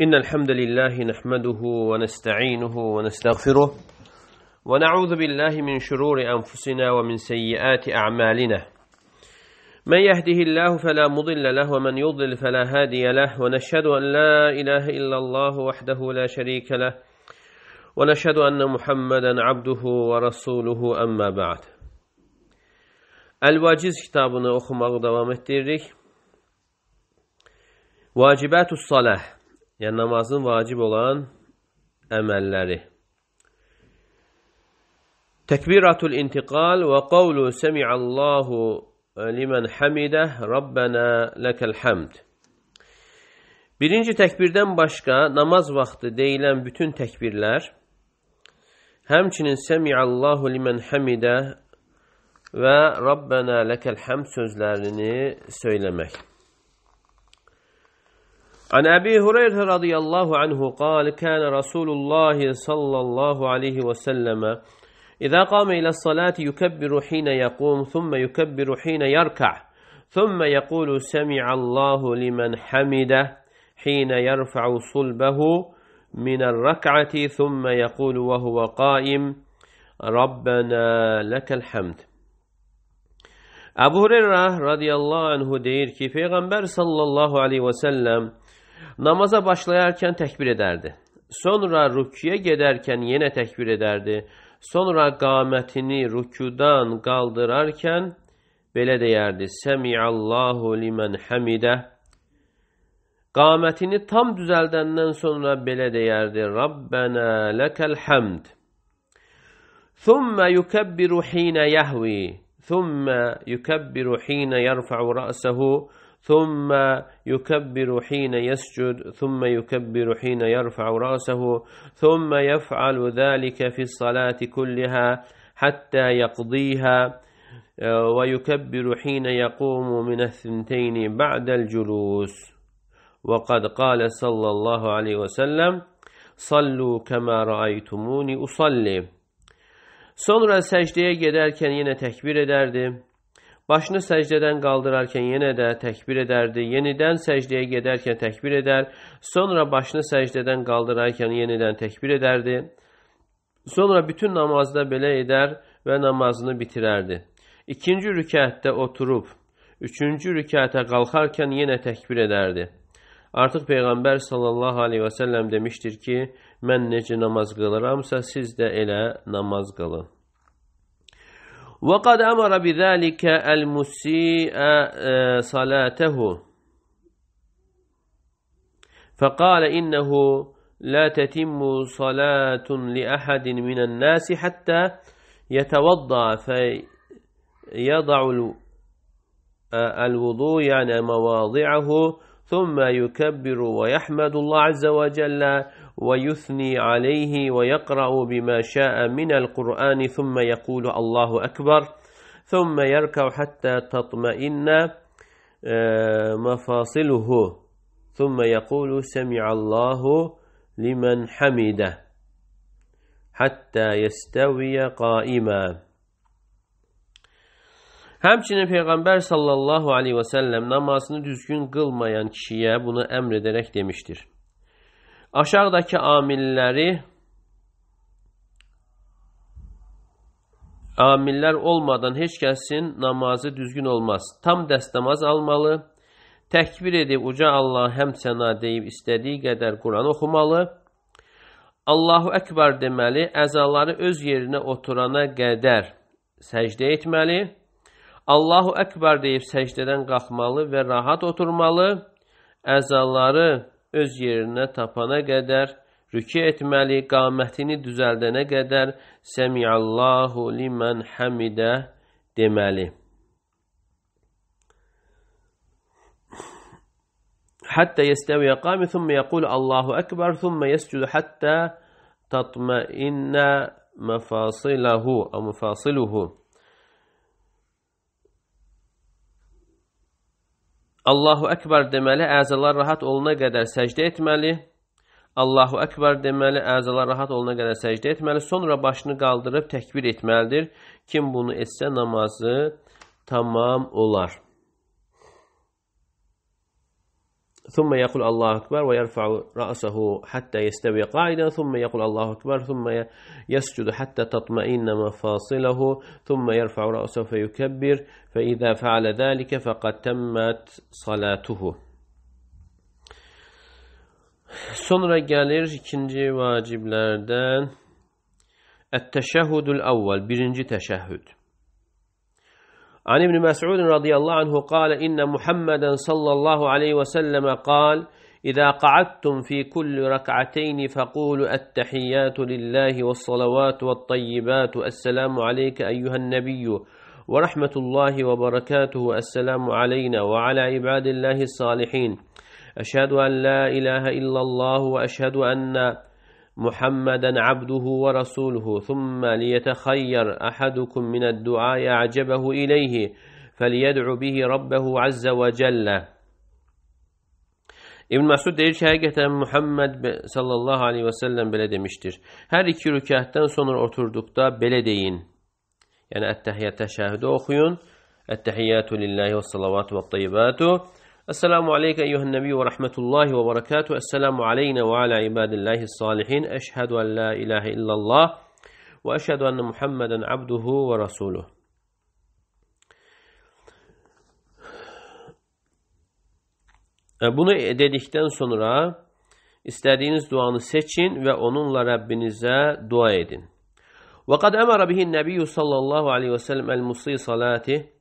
إن الحمد لله نحمده ونستعينه ونستغفره ونعوذ بالله من شرور أنفسنا ومن سيئات أعمالنا من يهده الله فلا مضل له ومن يضلل فلا هادي له ونشهد أن لا إله إلا الله وحده لا شريك له ونشهد أن محمدا عبده ورسوله أما بعد El-Vaciz kitabını oxumağa davam etdiririk. Vacibatü Yəni namazın vacib olan əməlləri. Təkbiratul intiqal və qavlu səmi'allahu limən hamidah Rabbana ləkəl hamd. Birinci təkbirdən başqa namaz vaxtı deyilən bütün təkbirlər, həmçinin səmi'allahu limən hamidah və Rabbana ləkəl hamd sözlərini söyləmək. عن أبي هريرة رضي الله عنه قال كان رسول الله صلى الله عليه وسلم إذا قام إلى الصلاة يكبر حين يقوم ثم يكبر حين يركع ثم يقول سمع الله لمن حمده حين يرفع صلبه من الركعة ثم يقول وهو قائم ربنا لك الحمد أبو رضي الله عنه دير كي في غنبر صلى الله عليه وسلم Namaza başlayarkən təkbir edərdi. Sonra rüküyə gedərkən yenə təkbir edərdi. Sonra qamətini rükudan qaldırarkən belə deyərdi. Səmi'allahu limən həmidə. Qamətini tam düzəldəndən sonra belə deyərdi. Rabbənə ləkəl həmd. Thumma yukebbiru hinə yəhvi. Thumma yukebbiru hinə yərfa'u rəsəhu. ثم يكبر حين يسجد ثم يكبر حين يرفع راسه ثم يفعل ذلك في الصلاة كلها حتى يقضيها آه، ويكبر حين يقوم من الثنتين بعد الجلوس وقد قال صلى الله عليه وسلم صلوا كما رايتموني اصلي Sonra secdeye giderken yine tekbir ederdi. Başını səcdədən qaldırarkən yenə də təkbir edərdi. Yenidən səcdəyə gedərkən təkbir edər. Sonra başını səcdədən qaldırarkən yenidən təkbir edərdi. Sonra bütün namazda belə edər və namazını bitirərdi. İkinci rükətdə oturub, üçüncü rükətə qalxarkən yenə təkbir edərdi. Artıq Peyğəmbər sallallahu aleyhi və səlləm demişdir ki, mən necə namaz qılıramsa siz də elə namaz qılın. وقد أمر بذلك المسيء آه، صلاته فقال إنه لا تتم صلاة لأحد من الناس حتى يتوضأ فيضع آه، الوضوء يعني مواضعه ثم يكبر ويحمد الله عز وجل ويثني عليه ويقرأ بما شاء من القرآن ثم يقول الله أكبر ثم يركع حتى تطمئن آه، مفاصله ثم يقول سمع الله لمن حمده حتى يستوي قائما Həmçinin Peyğəmbər sallallahu aleyhi və səlləm namazını düzgün qılmayan kişiyə bunu əmr edərək demişdir. Aşağıdakı amilləri amillər olmadan heç kəsin namazı düzgün olmaz. Tam dəstəmaz almalı, təkbir edib uca Allah həm sənə deyib istədiyi qədər Quran oxumalı, Allahu Əkbər deməli, əzaları öz yerinə oturana qədər səcdə etməli, Allahu Əkbər deyib səcdədən qalxmalı və rahat oturmalı, əzaları öz yerinə tapana qədər rükü etməli, qamətini düzəldənə qədər Səmiallahu limən həmidə deməli. حتى يستوي قام ثم يقول الله أكبر ثم يسجد حتى تطمئن مفاصله أو مفاصله Allahu Əkbər deməli, əzalar rahat oluna qədər səcdə etməli. Allahu Əkbər deməli, əzalar rahat oluna qədər səcdə etməli. Sonra başını qaldırıb təkbir etməlidir. Kim bunu etsə namazı tamam olar. ثم يقول الله أكبر ويرفع رأسه حتى يستوي قاعدا ثم يقول الله أكبر ثم يسجد حتى تطمئن مفاصله ثم يرفع رأسه فيكبر فإذا فعل ذلك فقد تمت صلاته Sonra gelir ikinci vaciblerden التشهد الأول birinci teşehhüd. عن ابن مسعود رضي الله عنه قال إن محمدا صلى الله عليه وسلم قال إذا قعدتم في كل ركعتين فقولوا التحيات لله والصلوات والطيبات السلام عليك أيها النبي ورحمة الله وبركاته السلام علينا وعلى عباد الله الصالحين أشهد أن لا إله إلا الله وأشهد أن محمدا عبده ورسوله ثم ليتخير احدكم من الدعاء اعجبه اليه فليدع به ربه عز وجل İbn Məsud deyir ki, həqiqətən Muhammed sallallahu aleyhi ve sellem belə demişdir. Hər iki rükətdən sonra oturduqda belə deyin. Yəni, ət əttəhiyyət təşəhidə oxuyun. Ət-təhiyyətü lillahi və salavatu və tayyibətü. السلام عليك أيها النبي ورحمة الله وبركاته السلام علينا وعلى عباد الله الصالحين أشهد أن لا إله إلا الله وأشهد أن محمدا عبده ورسوله Bunu dedikten sonra istediğiniz duanı seçin ve onunla Rabbinize dua edin. وَقَدْ أَمَرَ بِهِ النَّبِيُّ صَلَّى اللّٰهُ عَلَيْهِ وَسَلَّمَ الْمُصِي صَلَاتِهِ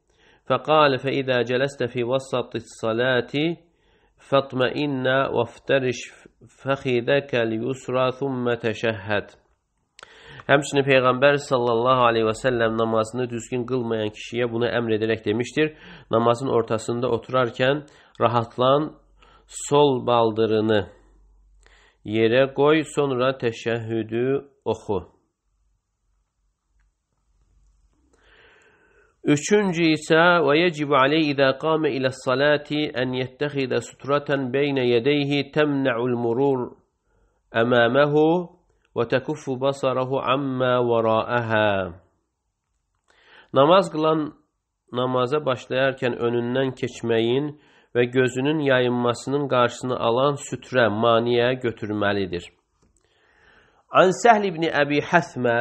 فقال فإذا جلست في وسط الصلاة فاطمئن واftariş fəxidəkəl yusra thumma təşəhhəd. Həmçinin Peyğəmbər sallallahu aleyhi və səlləm namazını düzgün qılmayan kişiyə bunu əmr edərək demişdir. Namazın ortasında oturarkən rahatlan, sol baldırını yerə qoy, sonra təşəhhüdü oxu. Üçüncü isə və yecibu aleyh izə qame ilə salati ən yettexidə sutratan beynə yedeyhi temna'ul murur əmaməhu və təkuffu basarahu amma varaəhə. Namaz qılan namaza başlayarkən önündən keçməyin və gözünün yayınmasının qarşısını alan sütrə, maniyə götürməlidir. An Səhl ibn Əbi Həthmə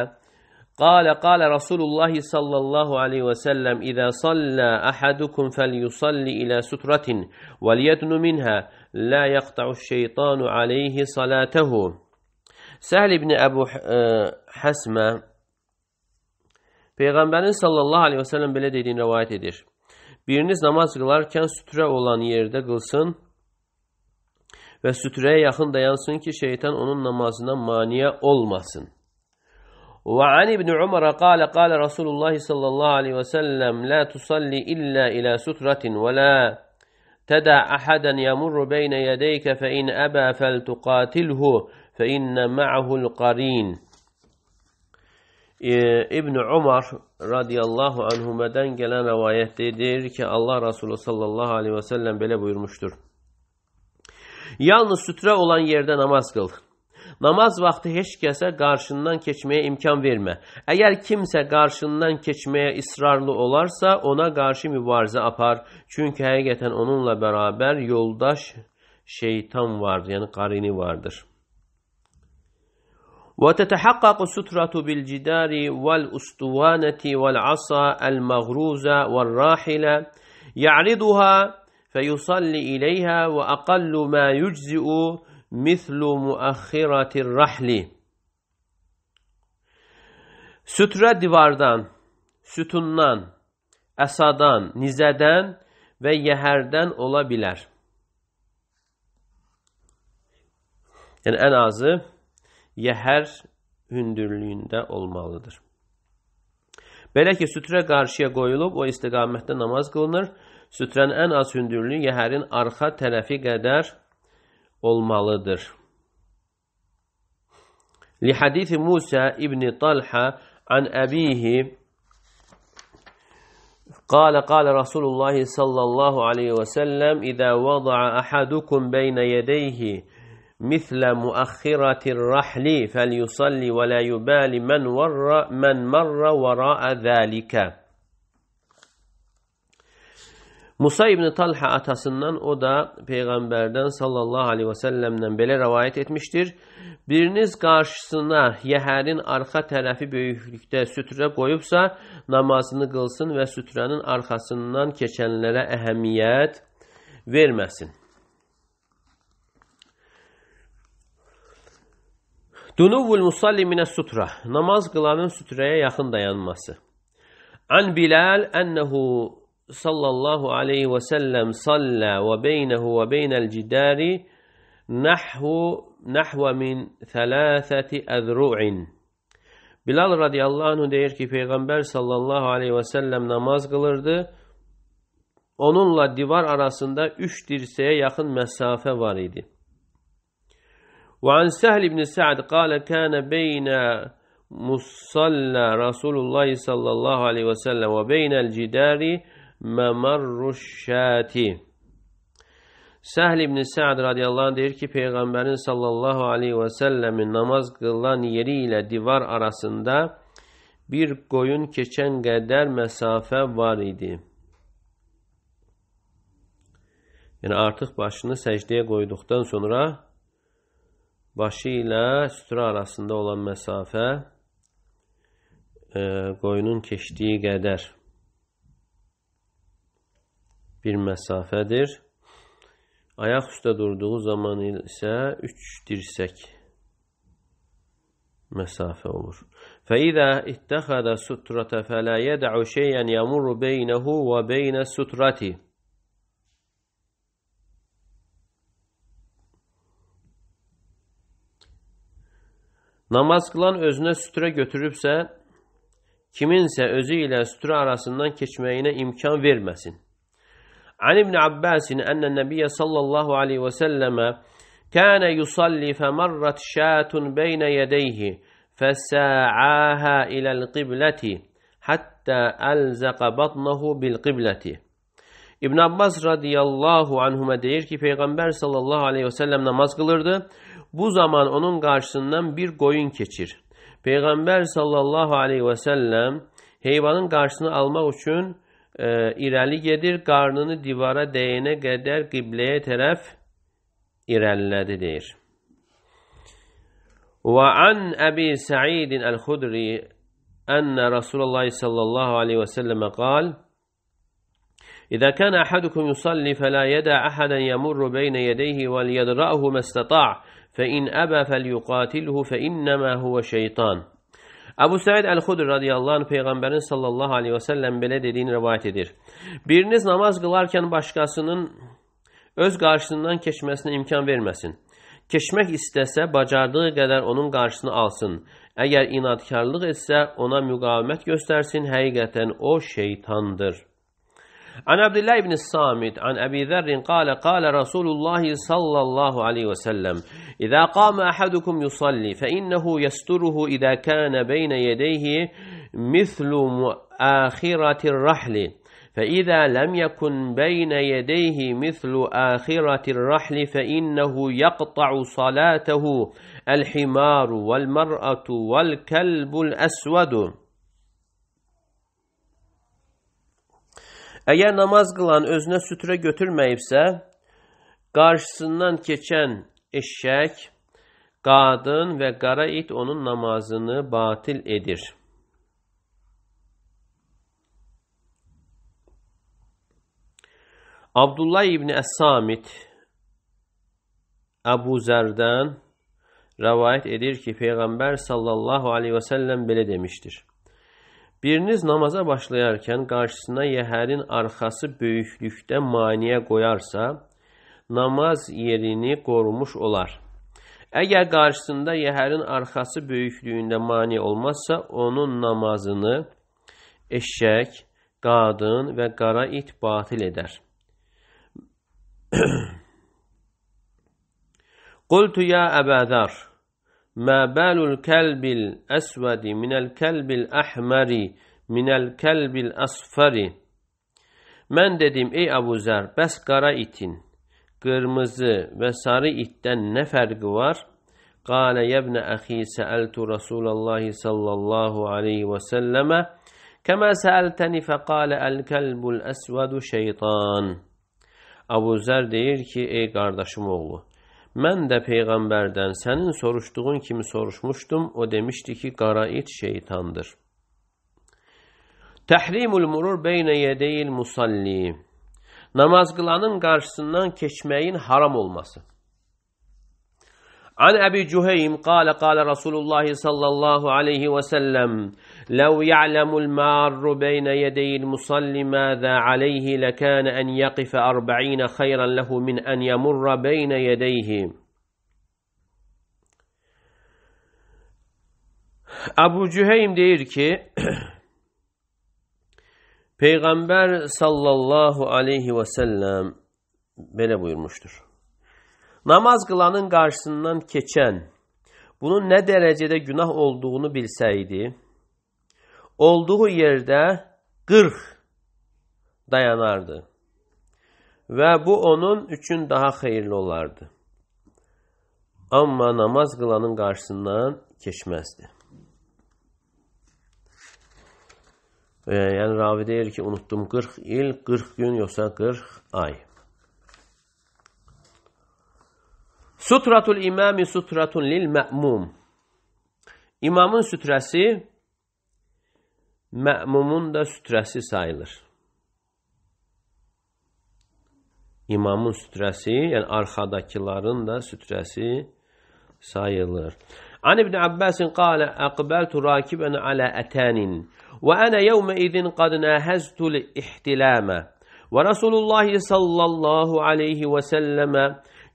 قال قال رسول الله صلى الله عليه وسلم إذا صلى أحدكم فليصلي إلى سترة وليدن منها لا يقطع الشيطان عليه صلاته Səhl ibn Əbu Həsmə Peyğəmbərin sallallahu aleyhi və sələm belə dediyini rəvayət edir. Biriniz namaz qılarkən sütrə olan yerdə qılsın və sütrəyə yaxın dayansın ki, şeytan onun namazına maniyə olmasın. وعن ابن عمر قال قال رسول الله صلى الله عليه وسلم لا تصلي إلا إلى سترة ولا تدع أحدا يمر بين يديك فإن أبى فلتقاتله فإن معه القرين İbn Ömer radıyallahu anhuma'dan gelen rivayettedir ki Allah Resulü sallallahu aleyhi ve sellem böyle buyurmuştur. Yalnız sütre olan yerde namaz kıl. Namaz vaxtı heç kəsə qarşından keçməyə imkan vermə. Əgər kimsə qarşından keçməyə israrlı olarsa, ona qarşı mübarizə apar. Çünki həqiqətən onunla bərabər yoldaş şeytan vardır, yəni qarini vardır. وتتحقق السترة بالجدار والأسطوانة والعصا المغروزة والراحلة يعرضها فيصلي إليها وأقل ما يجزئ mislu muaxiratir rahli Sütrə divardan, sütundan, əsadan, nizədən və yəhərdən ola bilər. Yəni ən azı yəhər hündürlüyündə olmalıdır. Belə ki, sütrə qarşıya qoyulub, o istiqamətdə namaz qılınır. Sütrənin ən az hündürlüyü yəhərin arxa tərəfi qədər olmalıdır. لحديث موسى ابن طلحة عن أبيه قال قال رسول الله صلى الله عليه وسلم إذا وضع أحدكم بين يديه مثل مؤخرة الرحل فليصلي ولا يبالي من, ور من مر وراء ذلك Musa ibn Talha atasından o da peyğəmbərdən sallallahu aleyhi və səlləmdən belə rivayet etmişdir. Biriniz qarşısına yəhərin arxa tərəfi böyüklükdə sütrə qoyubsa, namazını qılsın və sütrənin arxasından keçənlərə əhəmiyyət verməsin. Dunuvul musalli minə sutra. Namaz qılanın sütrəyə yaxın dayanması. An Bilal ənəhu صلى الله عليه وسلم صلى وبينه وبين الجدار نحو نحو من ثلاثة أذرع Bilal radıyallahu anh der ki Peygamber sallallahu aleyhi ve sellem namaz kılırdı. Onunla divar arasında üç dirseğe yakın mesafe var idi. وعن سهل بن سعد قال كان بين مصلى رسول الله صلى الله عليه وسلم وبين الجدار məmarruşşəti. Səhl ibn Səad radiyallahu anh deyir ki, Peyğəmbərin sallallahu aleyhi və səlləmin namaz qılan yeri ilə divar arasında bir qoyun keçən qədər məsafə var idi. Yəni, artıq başını səcdəyə qoyduqdan sonra başı ilə sütürə arasında olan məsafə e, qoyunun keçdiyi qədər bir məsafədir. Ayaq üstə durduğu zaman isə 3 dirsək məsafə olur. Fəizə ittəxədə sutrata fələ yədəu şeyən yəmurru beynəhu və beynə sutrati. Namaz qılan özünə sütrə götürübsə, kiminsə özü ilə sütrə arasından keçməyinə imkan verməsin. عن ابن عباس أن النبي صلى الله عليه وسلم كان يصلي فمرت شاة بين يديه فساعاها إلى القبلة حتى ألزق بطنه بالقبلة İbn Abbas radıyallahu anhuma der ki Peygamber sallallahu aleyhi ve sellem namaz kılırdı. Bu zaman onun karşısından bir koyun keçir. Peygamber sallallahu aleyhi ve sellem heyvanın karşısına almak için ileri gelir karnını divara değene kadar kıbleye taraf ilerledi der. وعن أبي سعيد الخدري أن رسول الله صلى الله عليه وسلم قال إذا كان أحدكم يصلي فلا يدع أحدا يمر بين يديه وليدرأه ما استطاع فإن أبى فليقاتله فإنما هو شيطان Əbu Səid Əl-Xudr radiyallahu anh Peyğəmbərin sallallahu aleyhi və səlləm belə dediyini rəvayət edir. Biriniz namaz qılarkən başqasının öz qarşısından keçməsinə imkan verməsin. Keçmək istəsə, bacardığı qədər onun qarşısını alsın. Əgər inadkarlıq etsə, ona müqavimət göstərsin, həqiqətən o şeytandır.'' عن عبد الله بن الصامت عن أبي ذر قال قال رسول الله صلى الله عليه وسلم إذا قام أحدكم يصلي فإنه يستره إذا كان بين يديه مثل آخرة الرحل فإذا لم يكن بين يديه مثل آخرة الرحل فإنه يقطع صلاته الحمار والمرأة والكلب الأسود Əgər namaz qılan özünə sütrə götürməyibsə, qarşısından keçən eşək, qadın və qara it onun namazını batil edir. Abdullah ibn Əs-Samit Əbu Zərdən rəvayət edir ki, Peyğəmbər sallallahu aleyhi və səlləm belə demişdir. Biriniz namaza başlayarkən qarşısına yəhərin arxası böyüklükdə maniyə qoyarsa, namaz yerini qorumuş olar. Əgər qarşısında yəhərin arxası böyüklüyündə mani olmazsa, onun namazını eşək, qadın və qara it batil edər. Qultu ya Əbədar ما بال الكلب الأسود من الكلب الأحمر من الكلb الأsfari Mən dedim, ey Əbu Zər, bəs qara itin, qırmızı və sarı itdən nə fərqi var? Qalə yəbnə əxi səəltu Rasulallahi sallallahu aleyhi və səlləmə kəmə səəltəni fəqalə əl-kəlbul əsvədu şeytan. Əbu Zər deyir ki, ey qardaşım oğlu, Mən də Peyğəmbərdən sənin soruşduğun kimi soruşmuşdum, o demişdi ki, qara it şeytandır. Təhrimul murur beynə yedeyil musalli. Namaz qılanın qarşısından keçməyin haram olması. عن أبي جهيم قال قال رسول الله صلى الله عليه وسلم لو يعلم المار بين يدي المصلي ماذا عليه لكان أن يقف أربعين خيرا له من أن يمر بين يديه Abu Cüheym deyir ki Peygamber sallallahu aleyhi ve sellem böyle buyurmuştur. Namaz qılanın qarşısından keçən, bunun nə dərəcədə günah olduğunu bilsəydi, olduğu yerdə 40 dayanardı və bu onun üçün daha xeyirli olardı. Amma namaz qılanın qarşısından keçməzdi. E, yəni, ravi deyir ki, unutdum 40 il, 40 gün, yoxsa 40 ay. Sutratul imami sutratun lil mə'mum. İmamın sütrəsi mə'mumun da sütrəsi sayılır. İmamın sütrəsi, yəni arxadakıların da sütrəsi sayılır. An İbn Abbasin qalə əqbəltu rakibən alə ətənin və ənə yevmə idin qad nəhəztul ihtiləmə və Rasulullah sallallahu aleyhi və səlləmə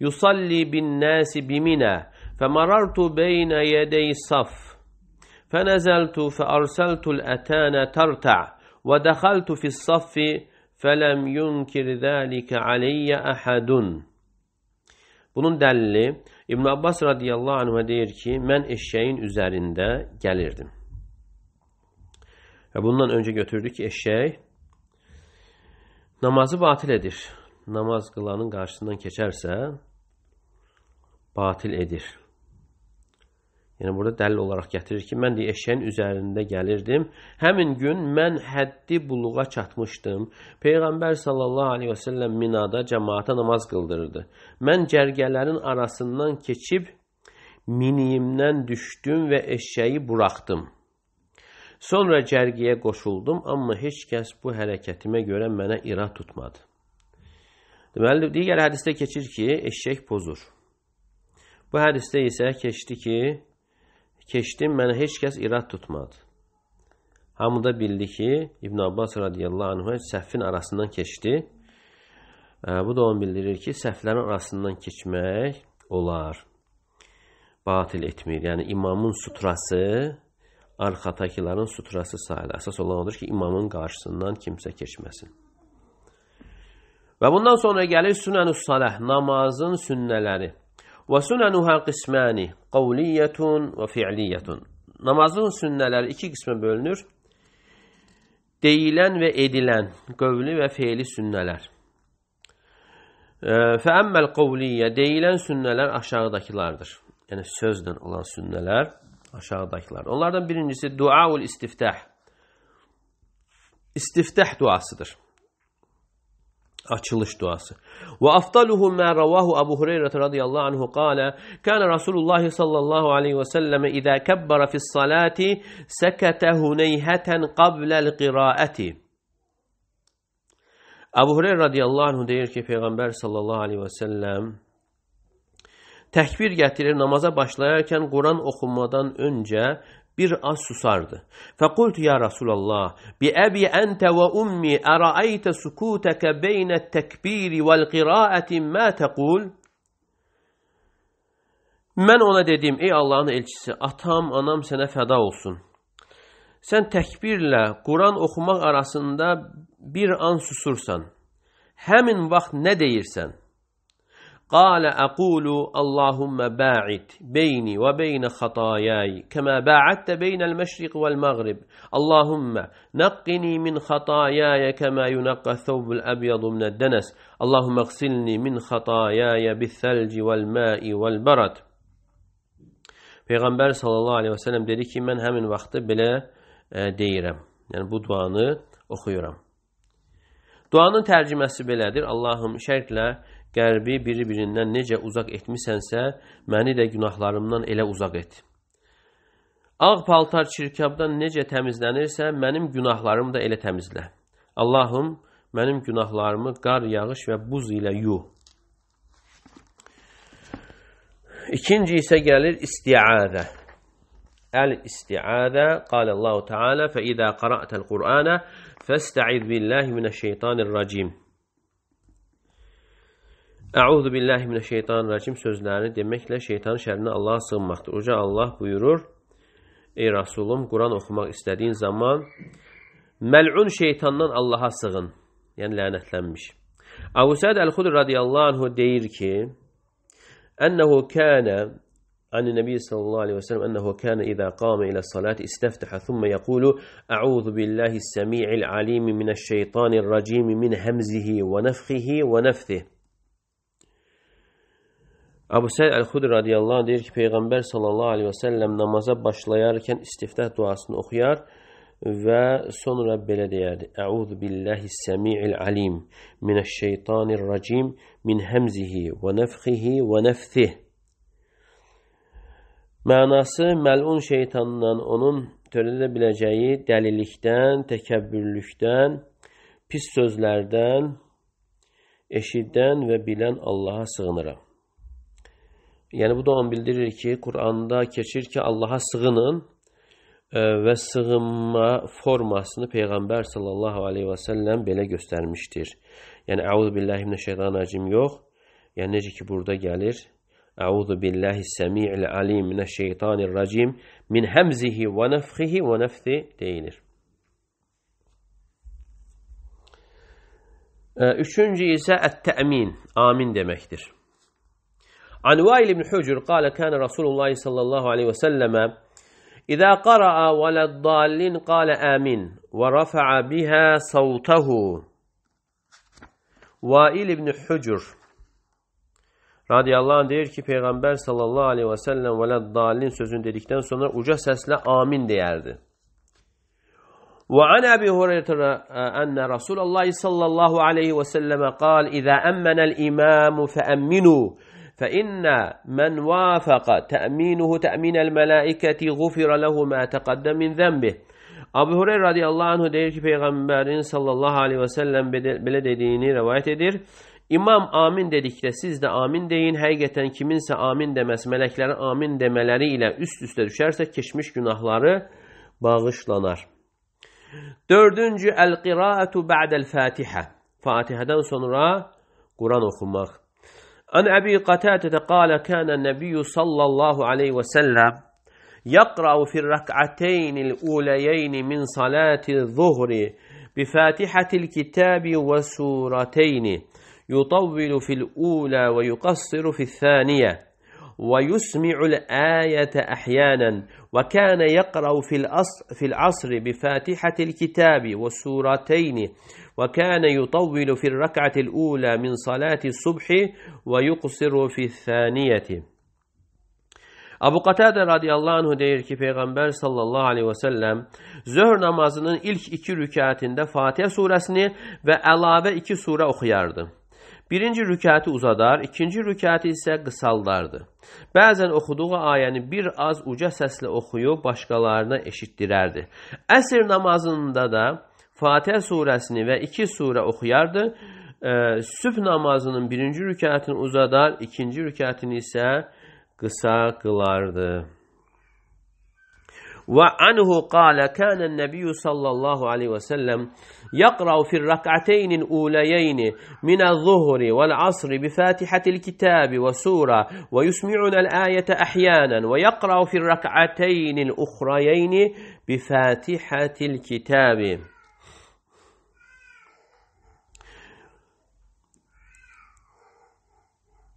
yusalli bin nasi bimina femarartu beyne yedey saf fenezeltu fearseltul etane tarta ve dehaltu fis saffi felem yunkir zâlike aleyye ahadun. Bunun delili İbn Abbas radıyallahu anh'a der ki ben eşeğin üzerinde gelirdim. Ve bundan önce götürdü eşeği namazı batil edir. Namaz kılanın karşısından geçerse batil edir. Yəni burada dəlil olaraq gətirir ki, mən deyə eşəyin üzərində gəlirdim. Həmin gün mən həddi buluğa çatmışdım. Peyğəmbər sallallahu əleyhi və səlləm Minada cemaata namaz qıldırırdı. Mən cərgələrin arasından keçib miniyimdən düşdüm və eşəyi buraxdım. Sonra cərgiyə qoşuldum, amma heç kəs bu hərəkətimə görə mənə ira tutmadı. Deməli, digər hədisdə keçir ki, eşək pozur. Bu hədisdə isə keçdi ki, keçdim, mənə heç kəs irad tutmadı. Hamı da bildi ki, İbn Abbas radiyallahu anh səhvin arasından keçdi. Bu da onu bildirir ki, səhvlərin arasından keçmək olar. Batil etmir. Yəni, imamın sutrası, arxatakiların sutrası sayılır. Əsas olan odur ki, imamın qarşısından kimsə keçməsin. Və bundan sonra gəlir sünən-ü saləh, namazın sünnələri. Və sunənuhə qisməni, qavliyyətun və fi'liyyətun. Namazın sünnələri iki qismə bölünür. Deyilən və edilən, qövlü və feili sünnələr. Fəəmməl qavliyyə, deyilən sünnələr aşağıdakılardır. Yəni, sözlə olan sünnələr aşağıdakılar. Onlardan birincisi duaul istiftah. İstiftah duasıdır açılış duası. Ve aftaluhu ma ravahu Ebu Hureyre radıyallahu anhu kâle kâne Resulullah sallallahu aleyhi ve selleme izâ kebbara fis salâti sekete huneyheten qablel qiraati. Ebu Hureyre radıyallahu anhu deyir ki Peygamber sallallahu aleyhi ve sellem təkbir gətirir namaza başlayarkən Quran oxumadan öncə bir az susardı. Fekultu ya Resulallah bi abi ente ve ummi eraeyte sukuteke beyne tekbiri vel kıraati ma tekul? Mən ona dedim, ey Allahın elçisi, atam, anam sənə fəda olsun. Sən təkbirlə Quran oxumaq arasında bir an susursan. Həmin vaxt nə deyirsən? قال أقول اللهم باعد بيني وبين خطاياي كما باعدت بين المشرق والمغرب اللهم نقني من خطاياي كما ينقى الثوب الأبيض من الدنس اللهم اغسلني من خطاياي بالثلج والماء والبرد Peygamber sallallahu aleyhi ve sellem dedi ki ben hemen vakti bile e, deyirəm. Yəni bu duanı oxuyuram. Duanın tərcüməsi belədir. Allahım şərtlə qəlbi bir-birindən necə uzaq etmisənsə, məni də günahlarımdan elə uzaq et. Ağ paltar çirkabdan necə təmizlənirsə, mənim günahlarım da elə təmizlə. Allahım, mənim günahlarımı qar, yağış və buz ilə yuh. İkinci isə gəlir istiadə. El-istiadə, qalə Allahu Teala, fə idə qara'təl-Qur'anə, fəstə'iz billahi minəşşeytanir-racim. Əuzu billahi minəşşeytanirracim sözlərini deməklə şeytanın şərrinə Allaha sığınmaqdır. Uca Allah buyurur: Ey Rasulum, Quran oxumaq istədiyin zaman məl'un şeytandan Allaha sığın. Yəni lənətlənmiş. Əbu Səd Əl-Xudri radiyallahu anhu deyir ki: "Ennehu kana an Nabi sallallahu alayhi ve sellem ennehu kana iza qama ila salati istaftaha thumma yaqulu a'udhu billahi as-sami'il alim minash-şeytanir-racim min hamzihi wa nafthihi wa nafthihi." Əbu Səid Əl-Xudri radiyallahu anh deyir ki, Peyğəmbər sallallahu aleyhi və səlləm namaza başlayarkən istiftah duasını oxuyar və sonra belə deyərdi. Əuzu billahi səmi'il alim minəşşeytanir-racim min həmzihi və nəfxihi və nəfthih. Mənası məlun şeytandan onun törədə biləcəyi dəlilikdən, təkəbbürlükdən, pis sözlərdən, eşidən və bilən Allaha sığınıram. Yəni bu da onu bildirir ki, Quranda keçir ki, Allaha sığının e, və sığınma formasını peyğəmbər sallallahu alayhi və sallam belə göstərmişdir. Yəni əuzu billahi minəşşeytanirracim yox. Yəni necə ki burada gəlir Əuzu billahi semi'il alim minəşşeytanirracim min həmzihi və nəfxihi və nəfthi deyilir. E, üçüncü isə ət-təmin, amin deməkdir. عن وائل بن حجر قال كان رسول الله صلى الله عليه وسلم إذا قرأ ولا الضالين قال آمين ورفع بها صوته وائل بن حجر رضي الله عنه diyor ki peygamber صلى الله عليه وسلم ve dalin sözünü dedikten sonra uca sesle amin derdi. وعن ابي هريره ان رسول الله صلى الله عليه وسلم قال اذا امن الامام فامنوا فإن من وافق تأمينه تأمين الملائكة غفر له ما taqaddem min ذنبه Abu Hureyre radıyallahu anh deyir ki Peygamberin sallallahu aleyhi ve sellem belə dediğini rivayet edir. İmam amin dedikdə siz də amin deyin. Həqiqətən kiminsə amin deməsi, mələklərin amin demələri ilə üst üstə düşərsə keçmiş günahları bağışlanar. Dördüncü, əl-qiraətu bə'dəl-fətihə. Fatihədən sonra Quran oxumaq. عن أبي قتادة قال كان النبي صلى الله عليه وسلم يقرأ في الركعتين الأوليين من صلاة الظهر بفاتحة الكتاب وسورتين يطول في الأولى ويقصر في الثانية ويسمع الآية أحيانا وكان يقرأ في, في العصر بفاتحة الكتاب وسورتين وكان يطول في الركعة الأولى من صلاة الصبح ويقصر في الثانية Abu Katade radıyallahu anh deyir ki Peygamber sallallahu aleyhi ve sellem zöhr namazının ilk iki rükatinde Fatiha suresini ve elave iki sure okuyardı. Birinci rükəti uzadar, ikinci rükəti isə qısaldardı. Bəzən oxuduğu ayəni bir az uca səslə oxuyub başqalarına eşitdirərdi. Əsr namazında da Fatiha suresini ve iki sure okuyardı. E, süf namazının birinci rükatını uzadar, ikinci rükatını ise kısa kılardı. Ve anhu kâle kânen nebiyyü sallallahu aleyhi ve sellem yakrav fir rak'ateynin uleyeyni mine zuhri vel asri bi fatihatil kitabi ve sura ve yusmi'unel ayete ahyanen ve yakrav fir rak'ateynin uhrayeyni bi fatihatil kitabi.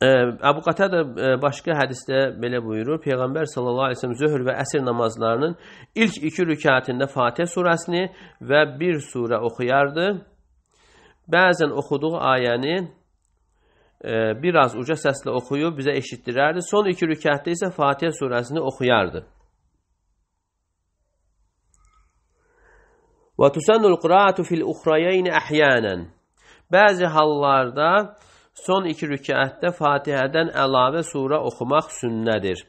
Əbu Qatada başqa hədisdə belə buyurur. Peyğəmbər sallallahu əleyhi və səlləm zöhr və əsr namazlarının ilk 2 rükətində Fatihə surəsini və bir surə oxuyardı. Bəzən oxuduğu ayəni bir az uca səslə oxuyub bizə eşitdirərdi. Son 2 rükətdə isə Fatihə surəsini oxuyardı. Və tusannul qiraatu fil ukhrayayn ahyanan. Bəzi hallarda son iki rükətdə Fatihədən əlavə sura oxumaq sünnədir.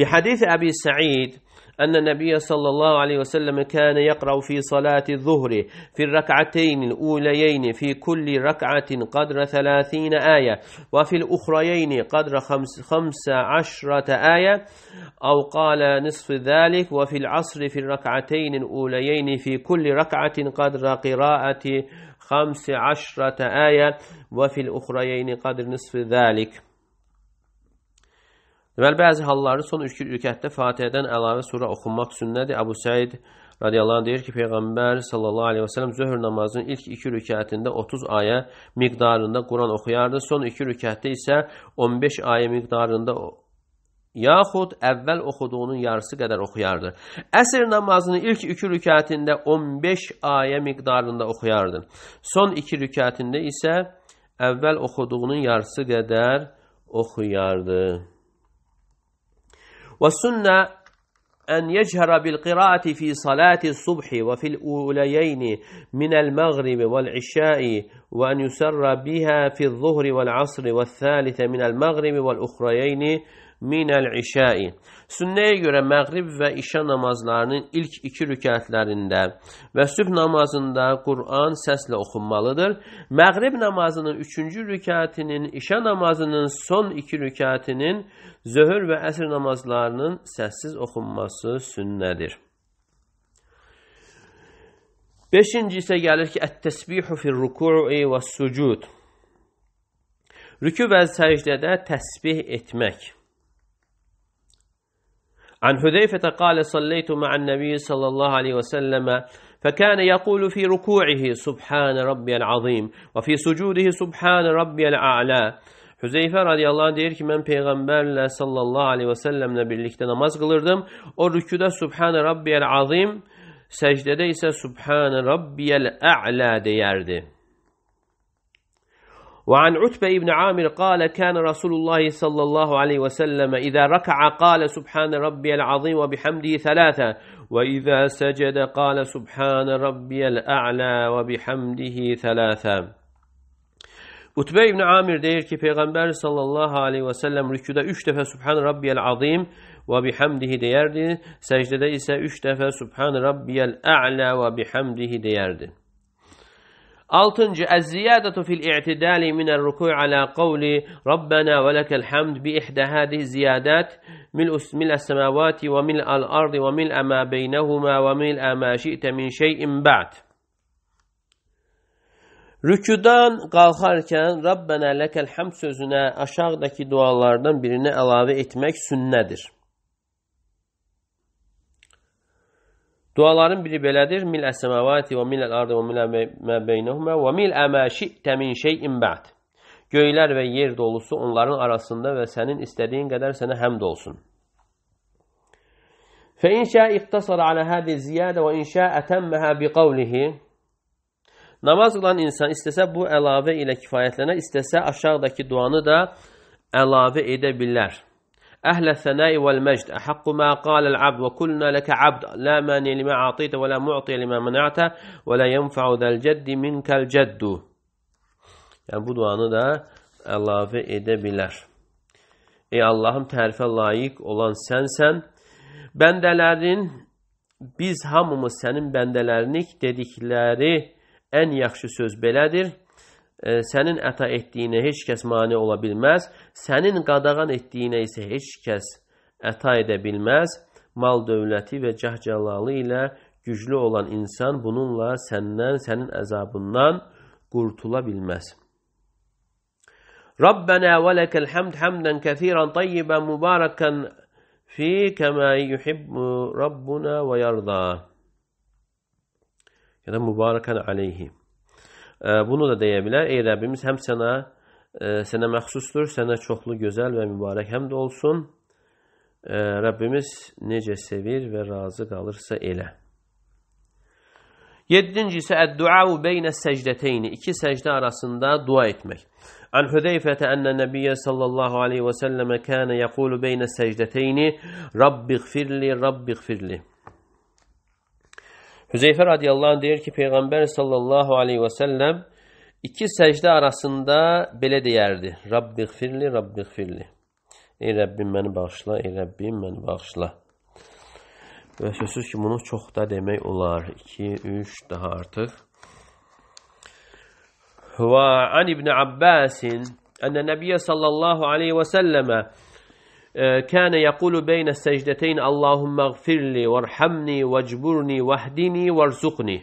Li hadis Əbi Səid أن النبي صلى الله عليه وسلم كان يقرأ في صلاة الظهر في الركعتين الأوليين في كل ركعة قدر ثلاثين آية وفي الأخريين قدر خمس, خمس عشرة آية أو قال نصف ذلك وفي العصر في الركعتين الأوليين في كل ركعة قدر قراءة خمس عشرة آية وفي الأخريين قدر نصف ذلك Deməli, bəzi hallarda son üç rükətdə Fatihədən əlavə sura oxunmaq sünnədir. Əbu Səid radiyallahu anh deyir ki, Peyğəmbər sallallahu aleyhi və sələm zöhr namazının ilk iki rükətində 30 ayə miqdarında Quran oxuyardı. Son iki rükətdə isə 15 ayə miqdarında yaxud əvvəl oxuduğunun yarısı qədər oxuyardı. Əsr namazının ilk iki rükətində 15 ayə miqdarında oxuyardı. Son iki rükətində isə əvvəl oxuduğunun yarısı qədər oxuyardı. والسنة أن يجهر بالقراءة في صلاة الصبح وفي الأوليين من المغرب والعشاء وأن يسر بها في الظهر والعصر والثالثة من المغرب والأخريين من العشاء Sünnəyə görə məğrib və işə namazlarının ilk iki rükətlərində və sübh namazında Qur'an səslə oxunmalıdır. Məğrib namazının üçüncü rükətinin, işə namazının son iki rükətinin, zöhr və əsr namazlarının səssiz oxunması sünnədir. Beşinci isə gəlir ki, ət-təsbihu fir-ruku'i və-sucud. Rükü və səcdədə təsbih etmək. عن حذيفة قال صليت مع النبي صلى الله عليه وسلم فكان يقول في ركوعه سبحان ربي العظيم وفي سجوده سبحان ربي الأعلى Hüzeyfe radıyallahu anh der ki ben peygamberle sallallahu aleyhi ve sellemle birlikte namaz kılırdım. O rüküde Subhane Rabbiyel Azim, secdede ise Subhane Rabbiyel A'la derdi. وعن عتبة بن عامر قال كان رسول الله صلى الله عليه وسلم إذا ركع قال سبحان ربي العظيم وبحمده ثلاثة وإذا سجد قال سبحان ربي الأعلى وبحمده ثلاثة Utbe İbni Amir deyir ki Peygamber sallallahu aleyhi ve sellem rüküde üç defa Subhan Rabbiyel Azim ve bihamdihi deyerdi. Secdede ise üç defa Subhan Rabbiyel A'la ve bihamdihi deyerdi. Altıncı, ez fil i'tidali minel ruku' ala kavli Rabbena ve lekel hamd bi ihde hadihi ziyadat mil'us mil'as semavati ve mil al ardi ve mil ama beynehuma ve mil ama şi'te min şeyin ba'd. Rükudan kalkarken Rabbena lekel hamd sözüne aşağıdaki dualardan birini ilave etmek sünnedir. Duaların biri belədir. Mil əs-səmavati və mil əl-ardı və mil mə beynəhumə və mil əmə şi'tə min şeyin bə'd. Göylər və yer dolusu onların arasında və sənin istədiyin qədər sənə həmd olsun. Fə inşə iqtasar alə hədi ziyadə və inşə ətəmməhə bi qavlihi. Namaz qılan insan istəsə bu əlavə ilə kifayətlənə, istəsə aşağıdakı duanı da əlavə edə bilər. أهل الثناء والمجد أحق ما قال العبد وكلنا لك عبد لا مانع لما أعطيت ولا معطي لما منعت ولا ينفع ذا الجد منك الجد Yəni bu duanı da əlavə edə bilər. Ey Allahım, tərifə layiq olan sənsən. Bəndələrin biz hamımız sənin bəndələrinik dedikləri ən yaxşı söz belədir e, sənin əta etdiyinə heç kəs mane ola bilməz, sənin qadağan etdiyinə isə heç kəs əta edə bilməz. Mal dövləti və cəhcəlalı ilə güclü olan insan bununla səndən, sənin əzabından qurtula bilməz. Rabbana və ləkəl hamd hamdan kəsiran tayyiban mubarakan fi kəmə yuhibbu rabbuna və yarda. Ya da mübarəkən aleyhi. Bunu da deyə bilər. Ey Rəbbimiz, həm sənə e, sənə məxsusdur, sənə çoxlu gözəl və mübarək həmd olsun. Rəbbimiz necə sevir və razı qalırsa elə. Yedinci isə əd-duau beynə səcdəteyni. İki səcdə arasında dua etmək. An Hüzeyfətə ənə nəbiyyə sallallahu aleyhi və səlləmə kənə yəqulu beynə səcdəteyni Rabbiqfirli, Rabbiqfirli. Hüzeyfə radiyallahu anh deyir ki, Peyğəmbər sallallahu aleyhi və səlləm iki səcdə arasında belə deyərdi. Rabbiqfirli, Rabbiqfirli. Ey Rəbbim məni bağışla, ey Rəbbim məni bağışla. Və sözsüz ki, bunu çox da demək olar. 2, 3, daha artıq. Və an İbn Abbasin, ənə Nəbiyyə sallallahu aleyhi və səlləmə كان يقول بين السجدتين اللهم اغفر لي وارحمني واجبرني واhdini وارزقني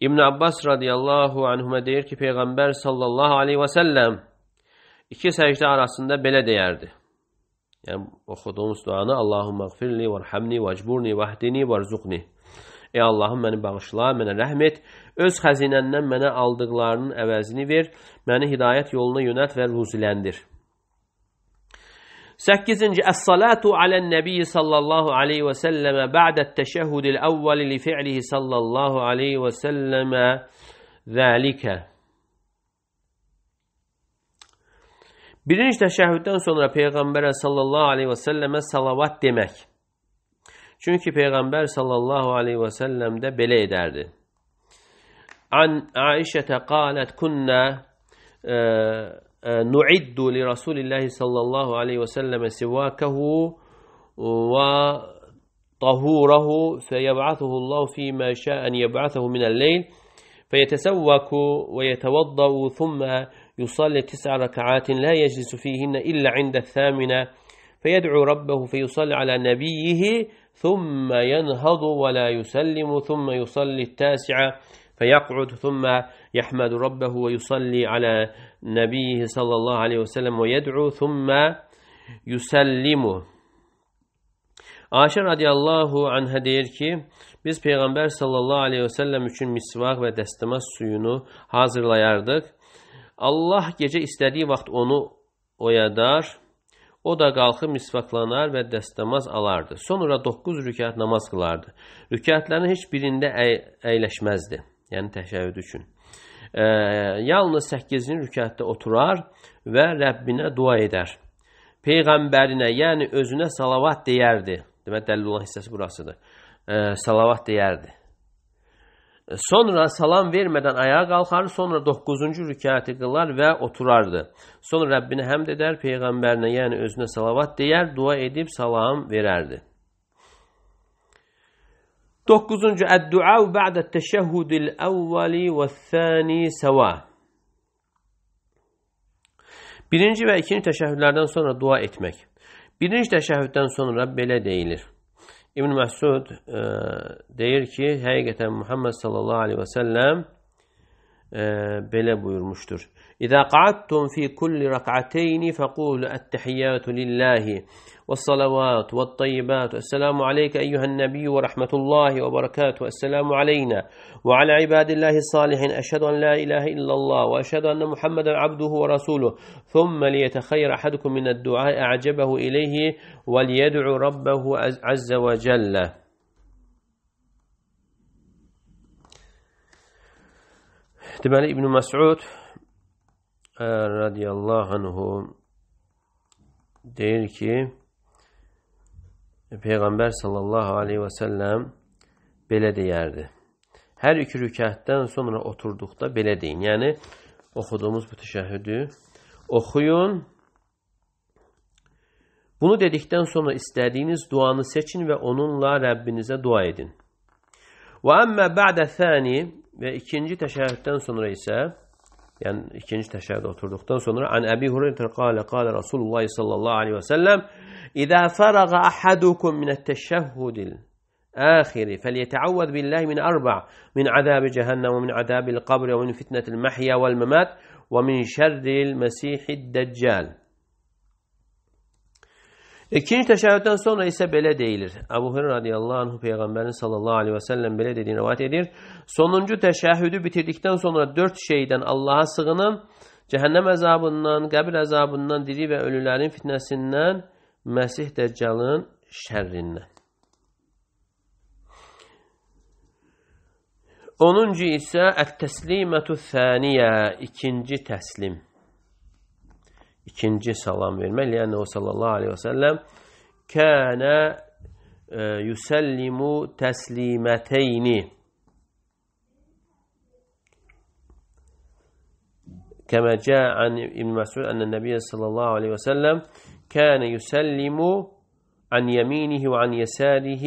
İbn Abbas radıyallahu anhuma deyir ki Peyğəmbər sallallahu aleyhi və səlləm iki səcdə arasında belə deyərdi. Yəni oxuduğumuz duanı Allahumma ighfirli varhamni vecburni vahdini varzuqni. Ey Allahım məni bağışla, mənə rəhm et, öz xəzinəndən mənə aldıqlarının əvəzini ver, məni hidayət yoluna yönət və ruziləndir. 8. الصلاة على النبي صلى الله عليه وسلم بعد التشهد الأول لفعله صلى الله عليه وسلم ذلك. Birinci teşehhütten sonra Peygamber'e sallallahu aleyhi ve selleme salavat demek. Çünkü Peygamber sallallahu aleyhi ve sellem de bele ederdi. An Aişete kâlet kunna e, نعد لرسول الله صلى الله عليه وسلم سواكه وطهوره فيبعثه الله فيما شاء أن يبعثه من الليل فيتسوك ويتوضأ ثم يصلي تسع ركعات لا يجلس فيهن إلا عند الثامنة فيدعو ربه فيصلي على نبيه ثم ينهض ولا يسلم ثم يصلي التاسعة فيقعد ثم يحمد ربه ويصلي على نبيه صلى الله عليه وسلم ويدعو ثم يسلمه Ayşə radiyallahu anhə deyir ki, biz Peyğəmbər sallallahu aleyhi və səlləm üçün misvaq və dəstəmaz suyunu hazırlayardıq. Allah gecə istədiyi vaxt onu oyadar, o da qalxıb misvaqlanar və dəstəmaz alardı. Sonra 9 rükət namaz qılardı. Rükətlərin heç birində əy əyləşməzdi yəni təşəhhüd üçün. E, yalnız 8-ci rükətdə oturar və Rəbbinə dua edər. Peyğəmbərinə, yəni özünə salavat deyərdi. Demək, Dəllullah hissəsi burasıdır. E, salavat deyərdi. Sonra salam vermədən ayağa qalxar, sonra 9-cu rükəti qılar və oturardı. Sonra Rəbbinə həmd edər, Peyğəmbərinə, yəni özünə salavat deyər, dua edib salam verərdi. Doqquzuncu, əd-dua bə'də təşəhhüdül əvvəli və thani səva. Birinci və ikinci təşəhhüdlərdən sonra dua etmək. Birinci təşəhhüddən sonra belə deyilir. İbn Məsud e, deyir ki, həqiqətən Muhammed sallallahu aleyhi və səlləm e, belə buyurmuşdur. إذا قعدتم في كل ركعتين فقولوا التحيات لله والصلوات والطيبات السلام عليك أيها النبي ورحمة الله وبركاته السلام علينا وعلى عباد الله الصالحين أشهد أن لا إله إلا الله وأشهد أن محمدا عبده ورسوله ثم ليتخير أحدكم من الدعاء أعجبه إليه وليدعو ربه عز وجل تمام ابن مسعود radiyallahu anhu deyir ki Peyğəmbər sallallahu aleyhi və səlləm belə deyərdi. Hər iki rükətdən sonra oturduqda belə deyin. Yəni, oxuduğumuz bu təşəhüdü oxuyun. Bunu dedikdən sonra istədiyiniz duanı seçin və onunla Rəbbinizə dua edin. Və əmmə bə'də thəni və ikinci təşəhüddən sonra isə yani ikinci teşehhüde oturduktan sonra an Ebi Hureyre kâle kâle Resulullah sallallahu aleyhi ve sellem İzâ faraga ahadukum mine't-teşehhudil آخر فليتعوذ بالله من أربع من عذاب جهنم ومن عذاب القبر ومن فتنة المحيا والممات ومن شر المسيح الدجال İkinci təşəhhüddən sonra isə belə deyilir. Əbu Hüreyrə radiyallahu anhu peyğəmbərin sallallahu əleyhi və səlləm belə dediyini rivayet edir. Sonuncu təşəhhüdü bitirdikdən sonra 4 şeydən Allah'a sığının. Cəhənnəm əzabından, qəbir əzabından, diri və ölülərin fitnəsindən, Məsih Dəccalın şərrindən. 10-cu isə ət-təslimətu-thaniyə, ikinci təslim. ikinci salam vermək. Lənnəhu sallallahu aleyhi və səlləm kənə yüsəllimu təslimətəyni. كما جاء عن ابن مسعود أن النبي صلى الله عليه وسلم كان يسلم عن يمينه وعن يساره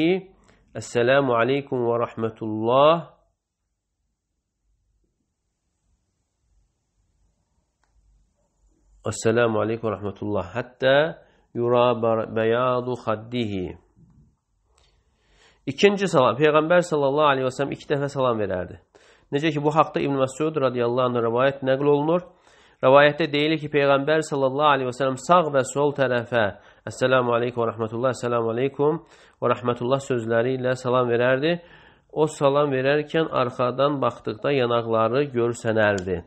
السلام عليكم ورحمة الله Esselamu aleyküm ve rahmetullah. Hatta yura beyadu haddihi. İkinci salam. Peyğəmbər sallallahu aleyhi ve sellem iki dəfə salam verərdi. Necə ki, bu haqda İbn Məsud radiyallahu anh rəvayət nəql olunur. Rəvayətdə deyilir ki, Peyğəmbər sallallahu aleyhi ve sellem sağ və sol tərəfə Esselamu aleyküm və rahmetullah, Esselamu aleyküm və rahmetullah sözləri ilə salam verərdi. O salam verərkən arxadan baxdıqda yanaqları görsənərdi.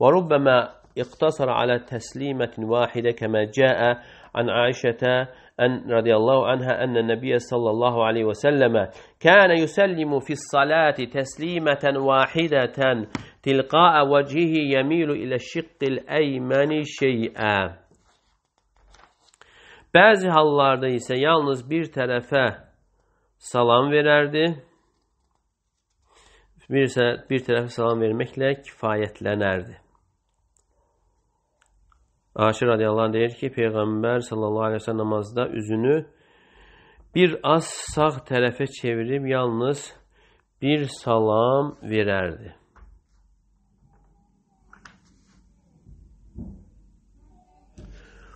Və rubbəmə اقتصر على تسليمة واحدة كما جاء عن عائشة أن رضي الله عنها أن النبي صلى الله عليه وسلم كان يسلم في الصلاة تسليمة واحدة تلقاء وجهه يميل إلى الشق الأيمن شيئا Bazı hallarda ise yalnız bir tarafa salam verirdi. Bir, bir tarafa salam vermekle kifayetlenerdi. Aşir radiyallahu anh deyir ki, Peyğəmbər sallallahu aleyhi ve sellem namazda üzünü bir az sağ tərəfə çevirib yalnız bir salam verərdi.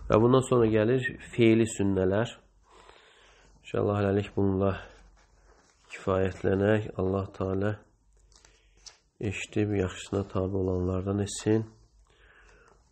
Və bundan sonra gəlir feili sünnələr. İnşallah hələlik bununla kifayətlənək. Allah Teala eşidib yaxşısına tabi olanlardan etsin.